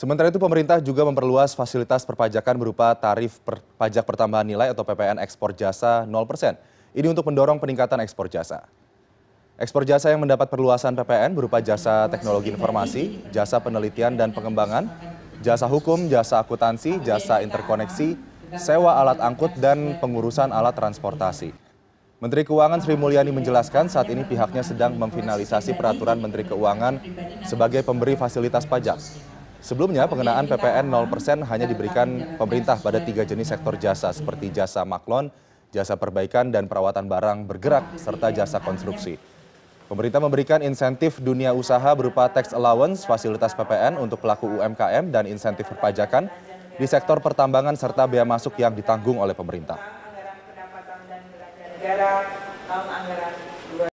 Sementara itu pemerintah juga memperluas fasilitas perpajakan berupa tarif per pajak pertambahan nilai atau PPN ekspor jasa 0%. Ini untuk mendorong peningkatan ekspor jasa. Ekspor jasa yang mendapat perluasan PPN berupa jasa teknologi informasi, jasa penelitian dan pengembangan, jasa hukum, jasa akuntansi, jasa interkoneksi, sewa alat angkut, dan pengurusan alat transportasi. Menteri Keuangan Sri Mulyani menjelaskan saat ini pihaknya sedang memfinalisasi peraturan Menteri Keuangan sebagai pemberi fasilitas pajak. Sebelumnya, pengenaan PPN 0% hanya diberikan pemerintah pada tiga jenis sektor jasa seperti jasa maklon, jasa perbaikan dan perawatan barang bergerak, serta jasa konstruksi. Pemerintah memberikan insentif dunia usaha berupa tax allowance, fasilitas PPN untuk pelaku UMKM dan insentif perpajakan di sektor pertambangan serta bea masuk yang ditanggung oleh pemerintah.